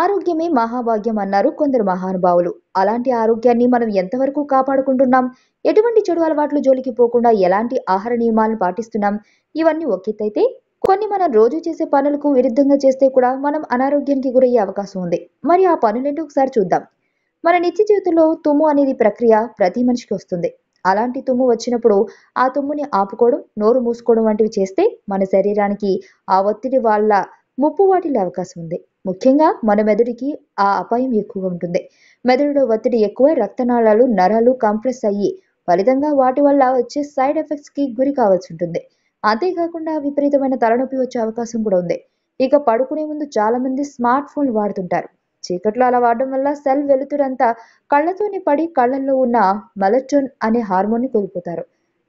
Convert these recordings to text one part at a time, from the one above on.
ఆరోగ్యమే మహాభాగ్యం అన్నారు కొందరు మహానుభావులు అలాంటి ఆరోగ్యాన్ని మనం ఎంతవరకు కాపాడుకుంటున్నాం ఎటువంటి చెడు అలవాట్లు జోలికి పోకుండా ఎలాంటి ఆహార నియమాలను పాటిస్తున్నాం ఇవన్నీ ఒకెత్తైతే కొన్ని మనం రోజు చేసే పనులకు విరుద్ధంగా చేస్తే కూడా మనం అనారోగ్యానికి గురయ్యే అవకాశం ఉంది మరి ఆ పనులేంటి ఒకసారి చూద్దాం మన నిత్య జీవితంలో తుమ్ము అనేది ప్రక్రియ ప్రతి మనిషికి వస్తుంది అలాంటి తుమ్ము వచ్చినప్పుడు ఆ తుమ్ముని ఆపుకోవడం నోరు మూసుకోవడం వంటివి చేస్తే మన శరీరానికి ఆ ఒత్తిడి వాళ్ళ ముప్పు వాటిల్లే అవకాశం ఉంది ముఖ్యంగా మన మెదడుకి ఆ అపాయం ఎక్కువ ఉంటుంది మెదడులో ఒత్తిడి ఎక్కువ రక్తనాళాలు నరాలు కంప్రెస్ అయ్యి ఫలితంగా వాటి వల్ల వచ్చే సైడ్ ఎఫెక్ట్స్ కి గురి కావాల్సి ఉంటుంది అంతేకాకుండా విపరీతమైన తలనొప్పి వచ్చే అవకాశం కూడా ఉంది ఇక పడుకునే ముందు చాలామంది స్మార్ట్ ఫోన్ వాడుతుంటారు చీకట్లో అలా వాడడం వల్ల సెల్ వెలుతురంతా కళ్ళతోనే పడి కళ్ళల్లో ఉన్న మెలటోన్ అనే హార్మోన్ని కోల్పోతారు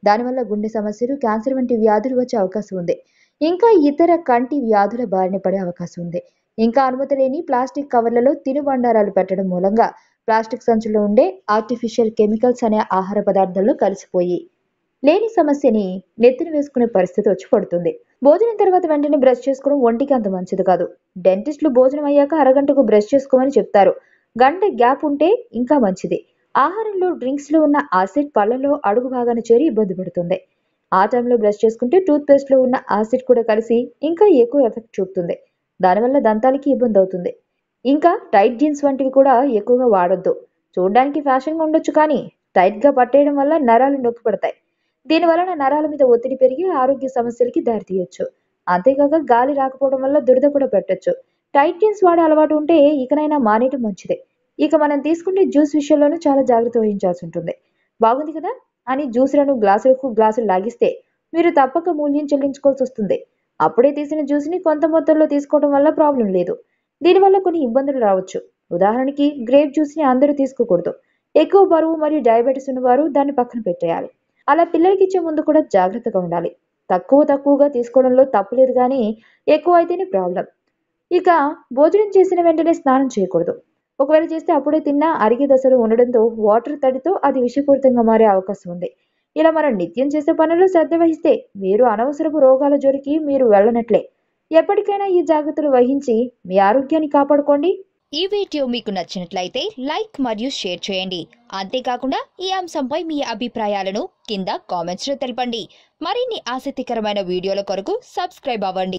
దానివల్ల గుండె సమస్యలు క్యాన్సర్ వంటి వ్యాధులు వచ్చే అవకాశం ఉంది ఇంకా ఇతర కంటి వ్యాధుల బారిన పడే అవకాశం ఉంది ఇంకా అనుమతి లేని ప్లాస్టిక్ కవర్లలో తినుబండారాలు పెట్టడం మూలంగా ప్లాస్టిక్ సంచుల్లో ఉండే ఆర్టిఫిషియల్ కెమికల్స్ అనే ఆహార పదార్థాలు కలిసిపోయి లేని సమస్యని నెత్తిన వేసుకునే పరిస్థితి వచ్చి పడుతుంది భోజనం తర్వాత వెంటనే బ్రష్ చేసుకోవడం ఒంటికి అంత మంచిది కాదు డెంటిస్టులు భోజనం అయ్యాక అరగంటకు బ్రష్ చేసుకోమని చెప్తారు గంట గ్యాప్ ఉంటే ఇంకా మంచిది ఆహారంలో డ్రింక్స్లో ఉన్న ఆసిడ్ పళ్ళలో అడుగు భాగాన్ని చేరి ఇబ్బంది పడుతుంది ఆ టైంలో బ్రష్ చేసుకుంటే టూత్ లో ఉన్న ఆసిడ్ కూడా కలిసి ఇంకా ఎక్కువ ఎఫెక్ట్ చూపుతుంది దానివల్ల దంతాలకి ఇబ్బంది అవుతుంది ఇంకా టైట్ జీన్స్ వంటివి కూడా ఎక్కువగా వాడొద్దు చూడడానికి ఫ్యాషన్గా ఉండొచ్చు కానీ టైట్గా పట్టేయడం వల్ల నరాలు నొప్పి పడతాయి దీనివలన నరాల మీద ఒత్తిడి పెరిగి ఆరోగ్య సమస్యలకి దారితీయొచ్చు అంతేకాక గాలి రాకపోవడం వల్ల దురద కూడా పెట్టచ్చు టైట్ జీన్స్ వాడే అలవాటు ఉంటే ఇకనైనా మానేయటం మంచిదే ఇక మనం తీసుకునే జ్యూస్ విషయంలోనూ చాలా జాగ్రత్త వహించాల్సి ఉంటుంది బాగుంది కదా అని జ్యూసులను గ్లాసులకు గ్లాసులు లాగిస్తే మీరు తప్పక మూల్యం చెల్లించుకోవాల్సి వస్తుంది అప్పుడే తీసిన జ్యూస్ని కొంత మొత్తంలో తీసుకోవడం వల్ల ప్రాబ్లం లేదు దీనివల్ల కొన్ని ఇబ్బందులు రావచ్చు ఉదాహరణకి గ్రేప్ జ్యూస్ని అందరూ తీసుకోకూడదు ఎక్కువ బరువు మరియు డయాబెటీస్ ఉన్నవారు దాన్ని పక్కన పెట్టేయాలి అలా పిల్లలకి ఇచ్చే ముందు కూడా జాగ్రత్తగా ఉండాలి తక్కువ తక్కువగా తీసుకోవడంలో తప్పులేదు కానీ ఎక్కువ అయితేనే ప్రాబ్లం ఇక భోజనం చేసిన వెంటనే స్నానం చేయకూడదు ఒకవేళ చేస్తే అప్పుడే తిన్నా అరిగే దశలో ఉండడంతో వాటర్ తడితో అది విషపూరితంగా మారే అవకాశం ఉంది ఇలా మనం నిత్యం చేసే పనులు శ్రద్ధ వహిస్తే మీరు అనవసరపు రోగాల జోలికి మీరు వెళ్ళనట్లే ఎప్పటికైనా ఈ జాగ్రత్తలు వహించి మీ ఆరోగ్యాన్ని కాపాడుకోండి ఈ వీడియో మీకు నచ్చినట్లయితే లైక్ మరియు షేర్ చేయండి అంతేకాకుండా ఈ అంశంపై మీ అభిప్రాయాలను కింద కామెంట్స్లో తెలపండి మరిన్ని ఆసక్తికరమైన వీడియోల కొరకు సబ్స్క్రైబ్ అవ్వండి